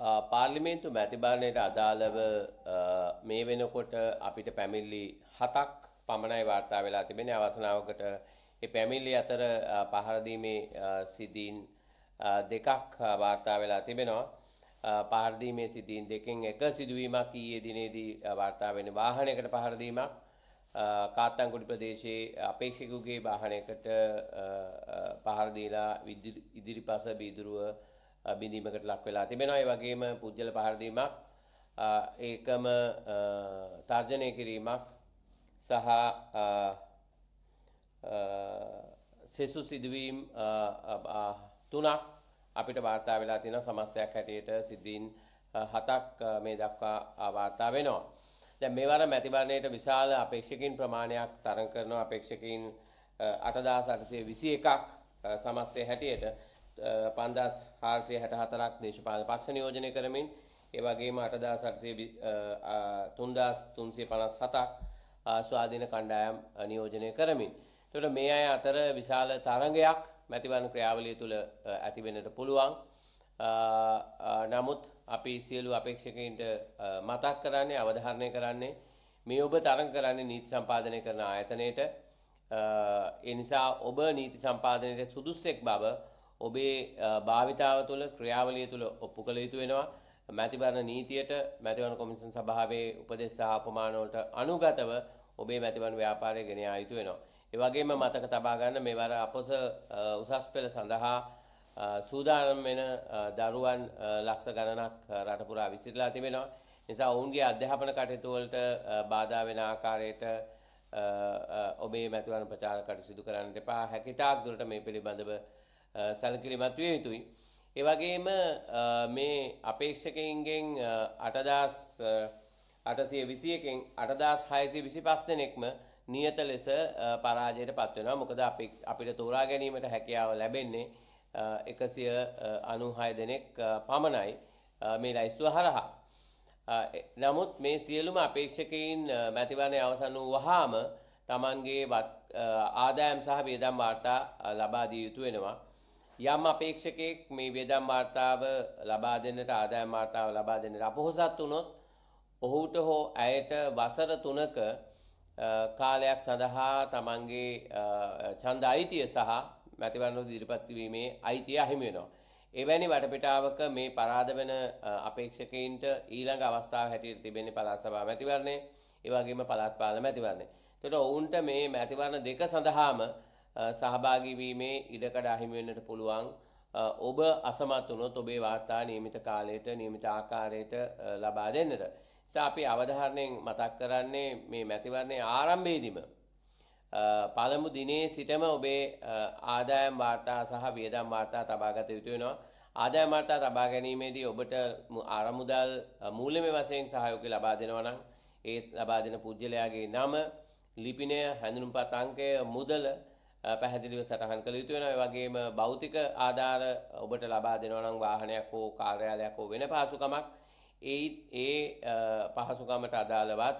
පාර්ලිමේන්තු මැතිබාලනයට අදාළව මේ වෙනකොට අපිට පැමිල්ලි හතක් පමණයි වාර්තා වෙලා තිබෙන අවසනාවකට පැමිල්ලි අතර පහරදීමේ සිදීන් දෙකක් වාර්තා වෙලා තිබෙනවා. පාර්දීමේ සිදීන් දෙකෙන් එක සිදුවීමක් ඊයේ දිනේදී වාර්තා වෙන වාහනයකට පහරදීමක් කාත්තංකුඩි ප්‍රදේශයේ අපේක්ෂකුගේ වාහනයකට පහරදීලා ඉදිරිපස බීදුරුව බිඳීමකට ලක් වෙලා තිබෙනවා. ඒ වගේම පුජ්‍යල පහර දීමක් ඒකම තර්ජනය කිරීමක් සහ සෙසු සිදුවීම් තුනක් අපිට වාර්තා වෙලා තියෙන සමස්තයක් හැටියට සිද්ධීන් හතක් මේ දක්වා වාර්තා වෙනවා. දැන් මේවර මැතිවරණයට විශාල අපේක්ෂකින් ප්‍රමාණයක් තරඟ කරනවා අපේක්ෂකින් 8821ක් සමස්තය හැටියට පන්දස් හාර්සය හැට හතරක් දේශපාල පක්ෂ නියෝජනය කරමින් ඒවගේම අටදා සටසේ තුන්දස් තුන්සේ පනස් හතක් ස්වාධීන කණ්ඩායම් නියෝජනය කරමින්. තොට මේ අය අතර විශාල තරගයක් මැතිවන ක්‍රියාවලිය තුළ ඇතිවෙනට පුළුවන්. නමුත් අපි සියලු අපේක්ෂකන්ට මතක් කරන්නේ අවධාරණය කරන්නේ මේ ඔබ තරන් කරන්නේ නීති සම්පාධනය කරන ආයතනයට එනිසා ඔබ නීති සම්පාධනයට සුදුස්සෙක් බව ඔබේ භාවිතාව තුළ ක්‍රියාවලිය තුළ ඔප්පු කළ යුතු වෙනවා. මැතිවරණ නීතියට මැතිවරණ කොමිසම් සභාවේ උපදෙස් සහ අපමානවලට අනුගතව ඔබේ මැතිවරණ ව්‍යාපාරය ගෙන යා යුතු වෙනවා. ඒ වගේම මතක තබා ගන්න මෙවර අපොස උසස් පෙළ සඳහා සූදානම් වෙන දරුවන් ලක්ෂ ගණනක් රට පුරා විසිරලා තිබෙනවා. නිසා ඔවුන්ගේ අධ්‍යාපන කටයුතු වලට බාධා වෙන ආකාරයට ඔබේ මැතිවරණ ප්‍රචාර කටයුතු සිදු කරන්නට එපා. හැකිතාක් දුරට මේ පිළිබඳව සැලකිලිමත් විය යුතුයි. ඒ වගේම මේ අපේක්ෂකයින්ගෙන් 8821කින් 8625 දෙනෙක්ම නියත ලෙස පරාජයට පත් වෙනවා. මොකද අපි අපිට තෝරා ගැනීමට හැකියාව ලැබෙන්නේ 196 දෙනෙක් පමණයි මේ ලයිස්තුව හරහා. නමුත් මේ සියලුම අපේක්ෂකයින් මැතිවරණය අවසන් වූ වහාම තමන්ගේ ආදායම් සහ වියදම් වාර්තා ලබා දිය යුතු වෙනවා. යම් අපේක්ෂකයෙක් මේ වියදම් වාර්තාව ලබා දෙන්නට ආදායම් වාර්තාව ලබා දෙන්නට අපොහොසත් වුණොත් ඔහුට හෝ ඇයට වසර තුනක කාලයක් සඳහා තමන්ගේ ඡන්ද අයිතිය සහ මැතිවරණ ඉදිරිපත් වීමේ අයිතිය අහිමි වෙනවා. එවැනි වටපිටාවක මේ පරාද වෙන අපේක්ෂකයින්ට ඊළඟ අවස්ථාව හැටියට තිබෙන්නේ පළාත් සභා මැතිවරණය, ඒ වගේම පළාත් පාලන මැතිවරණය. එතකොට ඔවුන්ට මේ මැතිවරණ දෙක සඳහාම සහභාගිවීමේ ඉඩකඩ අහිමිවෙන්නට පුළුවන් ඔබ අසමත් වුණොත් ඔබේ වාර්තා නියමිත කාලයට නියමිත ආකාරයට ලබා දෙන්නට. සාපි අවධාරණයෙන් මතක් කරන්නේ මේ මැතිවරණය ආරම්භේදිම. පළමු දිනේ සිටම ඔබේ ආදායම් වාර්තා සහ වියදම් වාර්තා තබාගත යුතුවෙනවා. ආදායම් වාර්තා තබා ගැනීමේදී ඔබට අරමුදල් මූල්‍යමය වශයෙන් සහයෝගය ලබා දෙනවා නම් ඒ ලබා දෙන පුද්ගලයාගේ නම, ලිපිනය, හැඳුනුම්පත් අංකය, මුදල පැහැදිලිව සටහන් කළ යුතු වෙනවා. ඒ වගේම භෞතික ආධාර ඔබට ලබා දෙනවා නම් වාහනයක් හෝ කාර්යාලයක් හෝ වෙන පහසුකමක් ඒ ඒ පහසුකමට අදාළවත්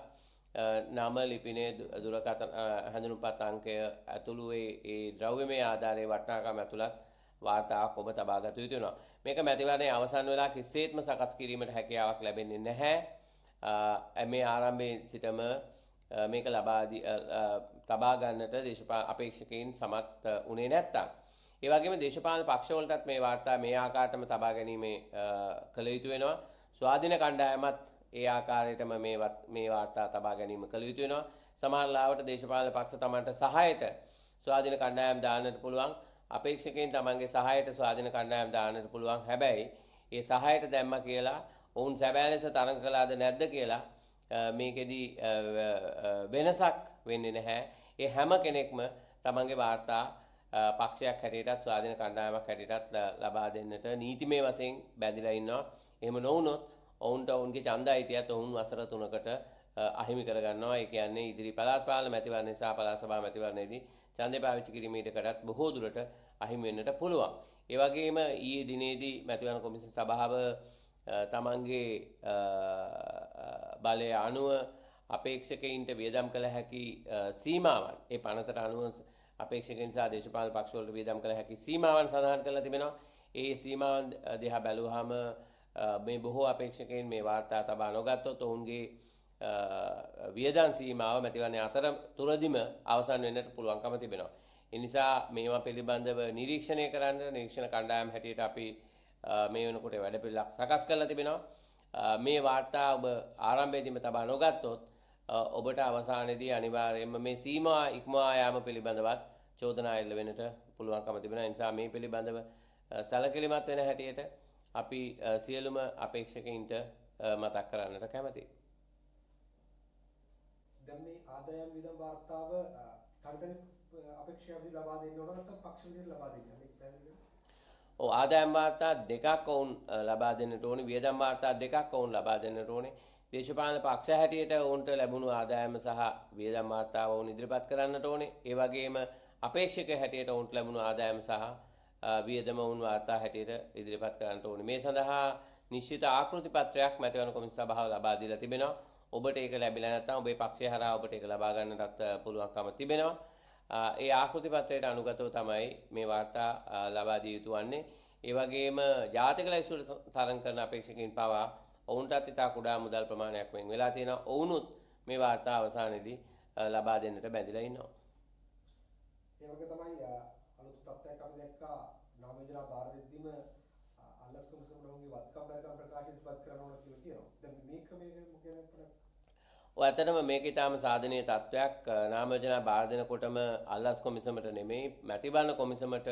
නම ලිපිනේ දුරකථන හඳුනුපත් අංකය ඇතුළු ඒ ද්‍රව්‍යමය ආධාරයේ වටිනාකම ඇතුළත් වාර්තාවක් ඔබ තබා ගත යුතු වෙනවා. මේක මැතිවරණයේ අවසන් වෙලා කිසිසේත්ම සකස් කිරීමට හැකියාවක් ලැබෙන්නේ නැහැ. මේ ආරම්භයේ සිටම මේක ලබාදී තබා ගන්නට දේශපාලන අපේක්ෂකයින් සමත් උනේ නැත්තම් ඒ වගේම දේශපාලන පක්ෂවලටත් මේ වාර්තා මේ ආකාරයටම තබා ගැනීමේ කළ යුතු වෙනවා ස්වාධීන කණ්ඩායමත් ඒ ආකාරයටම මේ මේ වාර්තා තබා ගැනීම කළ යුතු වෙනවා සමහර ලාවට දේශපාලන පක්ෂ Tamanට සහායට ස්වාධීන කණ්ඩායම් දාන්නට පුළුවන් අපේක්ෂකයින් Tamanගේ සහායට ස්වාධීන කණ්ඩායම් දාන්නට පුළුවන් හැබැයි ඒ සහායට දැම්ම කියලා ඔවුන් සැබෑ ලෙස තරඟ කළාද නැද්ද කියලා මේකෙදි වෙනසක් වෙන්නේ නැහැ. ඒ හැම කෙනෙක්ම තමන්ගේ වාර්තා පක්ෂයක් හැටියටත් ස්වාධීන කණ්ඩායමක් හැටියටත් ලබා දෙන්නට නීතිමය වශයෙන් බැඳිලා ඉන්නවා. එහෙම නොවුනොත් ඔවුන්ට ඔවුන්ගේ ඡන්ද අයිතියත් ඔවුන් වසර 3කට අහිමි කරගන්නවා. ඒ කියන්නේ ඉදිරි පළාත් පාලන මැතිවරණ නිසා පළාත් සභා මැතිවරණයේදී ඡන්දය පාවිච්චි කිරීමේකටත් බොහෝ දුරට අහිමි වෙන්නට පුළුවන්. ඒ වගේම ඊයේ දිනේදී මැතිවරණ කොමිසම සභාව තමන්ගේ බලය අනුව අපේක්ෂකයින්ට වියදම් කළ හැකි සීමාවන් ඒ පනතර අනුව අපේක්ෂක නිසා දේශපාල පක්ෂවලට වියදම් කළ හැකි සීමාවන් සඳහන් කරලා තිබෙනවා ඒ සීමාවන් දෙහා බැලුවාම මේ බොහෝ අපේක්ෂකයින් මේ වාර්තා තබා නොගත්තොත් ඔවුන්ගේ වියදන් සීමාව මැතිවන්නේ අතර තුරදිම අවසන් වෙන්නට පුළුවන්කම තිබෙනවා. එනිසා මේවා පිළිබඳව නිරීක්ෂණය කරන්න නිරීක්ෂණ කණ්ඩායම් හැටියට අපි මේ වෙනකොට වැඩපිළිවෙලක් සකස් කරලා තිබෙනවා. මේ වාර්තා ඔබ ආරම්භයේදීම තබා නොගත්තොත් ඔබට අවසානයේදී අනිවාර්යයෙන්ම මේ සීමා ඉක්මවා යාම පිළිබඳවත් චෝදනා එල්ල වෙන්නට පුළුවන්කම තිබෙනවා. නිසා මේ පිළිබඳව සැලකිලිමත් වෙන හැටියට අපි සියලුම අපේක්ෂකයින්ට මතක් කරන්නට කැමතියි. දැන් මේ ආදායම් විදම් වාර්තාව තනිතනි අපේක්ෂා විදිහට ලබා දෙන්න ඕන නැත්නම් පක්ෂ විදිහට ලබා දෙන්න. ඔව් ආදායම් වාර්තා දෙකක් ඔවුන් ලබා දෙන්නට ඕනේ වියදම් වාර්තා දෙකක් ඔවුන් ලබා දෙන්නට ඕනේ දේශපාලන පක්ෂ හැටියට ඔවුන්ට ලැබුණු ආදායම සහ වියදම් වාර්තාව ඔවුන් ඉදිරිපත් කරන්නට ඕනේ ඒ වගේම අපේක්ෂක හැටියට ඔවුන්ට ලැබුණු ආදායම් සහ වියදම වුන් වාර්තා හැටියට ඉදිරිපත් කරන්නට ඕනේ. මේ සඳහා නිශ්චිත ආකෘති පත්‍රයක් මැතිවරණ කොමිසම සභාව ලබා දීලා තිබෙනවා. ඔබට ඒක ලැබිලා නැත්නම් ඔබේ පක්ෂය හරහා ඔබට ඒක ලබා ගන්නටත් පුළුවන්කම තිබෙනවා. ඒ ආකෘතිපත්වයට අනුගතව තමයි මේ වාර්තා ලබා දිය යුතු වන්නේ. ඒ වගේම ජාතික ලැයිස්තුවට තරඟ කරන අපේක්ෂකයින් පවා ඔවුන්ටත් ඉතා කුඩා මුදල් ප්‍රමාණයක් වෙන් වෙලා තියෙනවා. ඔවුනුත් මේ වාර්තා අවසානයේදී ලබා දෙන්නට බැඳිලා ඉන්නවා. ඒ වගේ තමයි අලුත් තත්ත්වයක් අපි දැක්කා නාම යෝජනා බාර දෙද්දිම අල්ලස් කොමිසම නෝන්ගේ වත්කම් දක්වා ප්‍රකාශිතපත් කරනවා කියලා කියනවා. දැන් මේ ක්‍රමයේ මොකද ඇතටම මේක ඉතාම සාධනය තත්ත්වයක් නාමයෝජනා බාර දෙනකොටම අල්ලස් කොමිසමට නෙමෙයි මැතිබලන කොමිසමට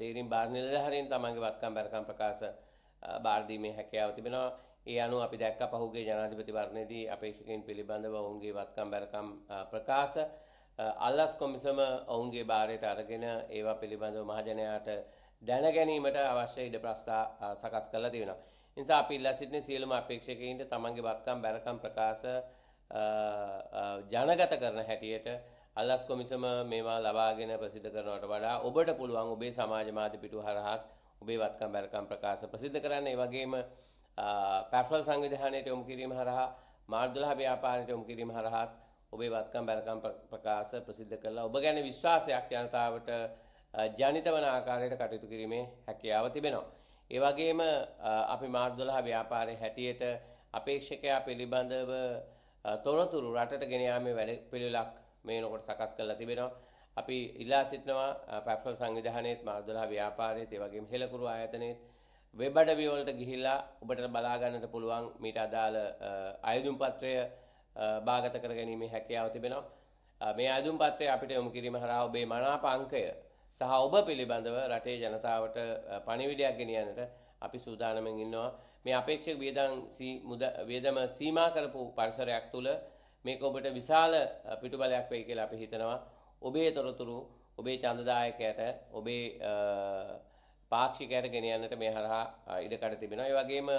තේරීම් බාර නිලධහරයෙන් තමන්ගේ වත්කම් බැරකම් ප්‍රකාශ බාර්දීමේ හැකයාව තිබෙනවා ඒ අනු අපි දැක්ක පහුගේ ජනාධිපති වරණයේදී අපේක්ෂකයන් පිළිබඳව ඔවුන්ගේ වත්කම් බැරකම් ප්‍රකාශ අල්ලස් කොමිසම ඔවුන්ගේ භාරයට අරගෙන ඒවා පිළිබඳව මහජනයාට දැනගැනීමට අවශ්‍ය ඉඩ ප්‍රස්ථා සකස් කළ තිබෙනවා. නිසා අපි ඉල්ලා සිටින සියලුම අපේක්ෂකයින්ට තමන්ගේ වත්කම් බැරකම් ප්‍රකාශ ජනගත කරන හැටියට අල්ලස් කොමිසම මේවා ලබාගෙන ප්‍රසිද්ධ කරනවට වඩා ඔබට පුළුවන් ඔබේ සමාජ මාධ්‍ය පිටු හරහත් ඔබේ වත්කම් බැරකම් ප්‍රකාශ ප්‍රසිද්ධ කරන්න ඒ වගේම පැෆල් සංවිධානයට යොමු කිරීම හරහා මාර්ගලහ ව්‍යාපාරයට යොමු කිරීම හරහත් ඔබේ වත්කම් බැරකම් ප්‍රකාශ ප්‍රසිද්ධ කරලා ඔබ ගැන විශ්වාසයක් ජනතාවට ජනිත වන ආකාරයට කටයුතු කිරීමේ හැකියාව තිබෙනවා. ඒ වගේම අපි මාර්ග 12 ව්‍යාපාරයේ හැටියට අපේක්ෂකයා පිළිබඳව තොරතුරු රටට ගෙන යාමේ වැඩ පිළිලක් මේ නොකොට සකස් කරලා තිබෙනවා. අපි ඉල්ලා සිටනවා පැෆල් සංවිධානයේත් මාර්දලා ව්‍යාපාරයේත් ඒ වගේම හෙළකුරු ආයතනයේත් වෙබ් අඩවිය වලට ගිහිල්ලා ඔබට බලා ගන්නට පුළුවන් මීට අදාළ අයදුම් පත්‍රය බාගත කර ගැනීමේ හැකියාව තිබෙනවා. මේ අයදුම් පත්‍රය අපිට යොමු කිරීම හරහා ඔබේ මනාප අංකය සහ ඔබ පිළිබඳව රටේ ජනතාවට පණිවිඩයක් ගෙනියන්නට අපි සූදානමින් ඉන්නවා මේ අපේක්ෂක වියදම් වියදම සීමා කරපු පරිසරයක් තුළ මේක ඔබට විශාල පිටුබලයක් වෙයි කියලා අපි හිතනවා ඔබේ තොරතුරු ඔබේ ඡන්දදායකයට ඔබේ පාක්ෂිකයට ගෙන යන්නට මේ හරහා ඉඩකඩ තිබෙනවා ඒ වගේම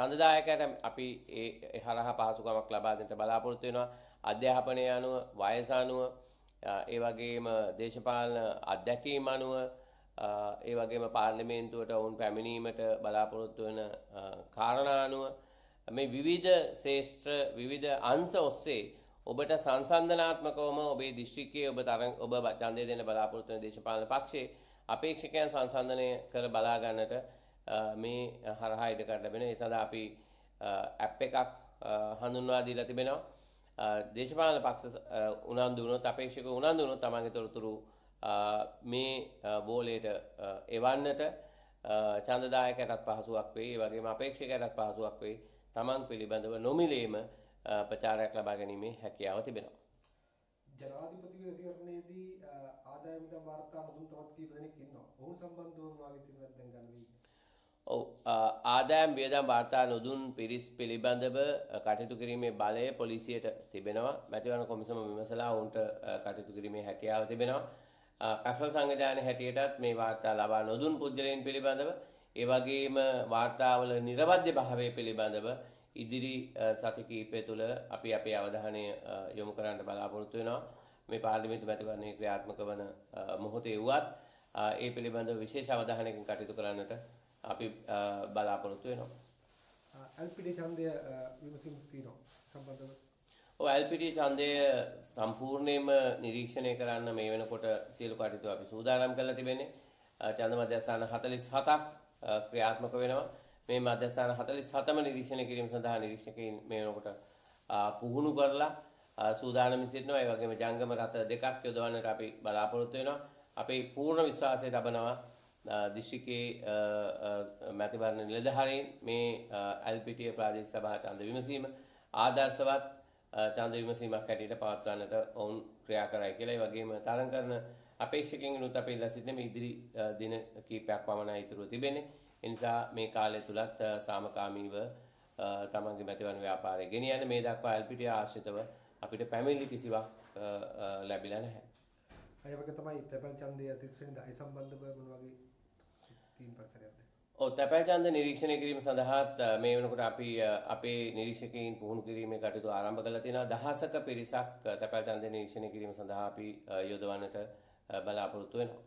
ඡන්දදායකයට අපි ඒ හරහා පහසුකමක් ලබා දෙන්නට බලාපොරොත්තු වෙනවා අධ්‍යාපනය අනුව වයස අනුව ඒ වගේම දේශපාලන අත්දැකීම් අනුව ඒ වගේම පාර්ලිමේන්තුවට ඔවුන් පැමිණීමට බලාපොරොත්තු වෙන කාරණානුව මේ විවිධ ශේෂ්ත්‍ර විවිධ අංශ ඔස්සේ ඔබට සංසන්ධනාත්මකවම ඔබේ දිශ්‍රිකයේ ඔබ තරං ඔබ චන්දය දෙන බලාපොරොත්තු වෙන දේශපාලන පක්ෂයේ අපේක්ෂකයන් සංසන්ධනය කර බලා ගන්නට මේ හරහා ඉඩකඩ ලැබෙන ඒ සඳහා අපි ඇප් එකක් හඳුන්වා දීලා තිබෙනවා දේශපාලන පක්ෂ උනන්දු වුණොත් අපේක්ෂක උනන්දු වුණොත් තමන්ගේ තොරතුරු මේ බෝලයට එවන්නට චන්දදායකයටත් පහසුවක් වේ. ඒ වගේම අපේක්ෂකයටත් පහසුවක් වේ. Taman පිළිබඳව නොමිලේම ප්‍රචාරයක් ලබා ගැනීමේ හැකියාව තිබෙනවා. ජනාධිපතිගේ අධිකරණයේදී ආදායම් මිදම් වාර්තා මුදුන් තවත් කීප දෙනෙක් ඉන්නවා. ඔවුන් සම්බන්ධව වාගේ තිබෙනවද දැන් ගන්න වී? ඔව් ආදායම් වියදම් වාර්තා නොදුන් පිරිස් පිළිබඳව කටයුතු කිරීමේ බලය පොලිසියට තිබෙනවා. මැතිවරණ කොමිසම විමසලා ඔවුන්ට කටයුතු කිරීමේ හැකියාව තිබෙනවා. පැසල් සංවිධානය හැටියටත් මේ වාර්තා ලබා නොදුන් පුද්ගලයන් පිළිබඳව ඒ වගේම වාර්තාවල නිර්වද්‍ය භාවය පිළිබඳව ඉදිරි සති කීපය තුළ අපි අපේ අවධානය යොමු කරන්න බලාපොරොත්තු වෙනවා මේ පාර්ලිමේන්තු මැතිවරණයේ ක්‍රියාත්මක වන මොහොතේ වුවත් ඒ පිළිබඳව විශේෂ අවධානයකින් කටයුතු කරන්නට අපි බලාපොරොත්තු වෙනවා. අල්පිඩේ ඡන්දය විමසීම් තියෙනවා සම්බන්ධව ඇල්පිටිය ඡන්දය සම්පූර්ණයෙන්ම නිරීක්ෂණය කරන්න මේ වෙනකොට සියලු කටයුතු අපි සූදානම් කරලා තිබෙන්නේ. ඡන්ද මධ්‍යස්ථාන 47ක් ක්‍රියාත්මක වෙනවා. මේ මධ්‍යස්ථාන 47ම නිරීක්ෂණය කිරීම සඳහා නිරීක්ෂකයින් මේ වෙනකොට පුහුණු කරලා සූදානම් සිටිනවා. ඒ වගේම ජංගම රථ දෙකක් යොදවන්නට අපි බලාපොරොත්තු වෙනවා. අපේ පූර්ණ විශ්වාසය තබනවා දිස්ත්‍රික්කයේ මැතිවරණ නිලධාරීන් මේ ඇල්පිටිය ප්‍රාදේශීය සභා ඡන්ද විමසීම ආදර්ශවත් ඡන්ද විමසීමක් හැටියට පවත්වන්නට ඔවුන් ක්‍රියා කරයි කියලා. ඒ වගේම තරඟ කරන අපේක්ෂකයන්ගෙනුත් අපි ඉල්ලා සිටින මේ ඉදිරි දින කීපයක් පමණයි ඉතුරු තිබෙන්නේ. ඒ නිසා මේ කාලය තුලත් සාමකාමීව තමන්ගේ මැතිවරණ ව්‍යාපාරය ගෙනියන්න මේ දක්වා එල්පිටි ආශ්‍රිතව අපිට පැමිණිලි කිසිවක් ලැබිලා නැහැ. ඒ වගේ තමයි තැපැල් ඡන්දය 30 වෙනිදා ඒ සම්බන්ධව මොන වගේ තීන් පරිසරයක්ද? ඔව් තැපැල් ඡන්ද නිරීක්ෂණය කිරීම සඳහා මේ වෙනකොට අපි අපේ නිරීක්ෂකයින් පුහුණු කිරීමේ කටයුතු ආරම්භ කළා තියෙනවා දහසක පිරිසක් තැපැල් ඡන්ද නිරීක්ෂණය කිරීම සඳහා අපි යොදවන්නට බලාපොරොත්තු වෙනවා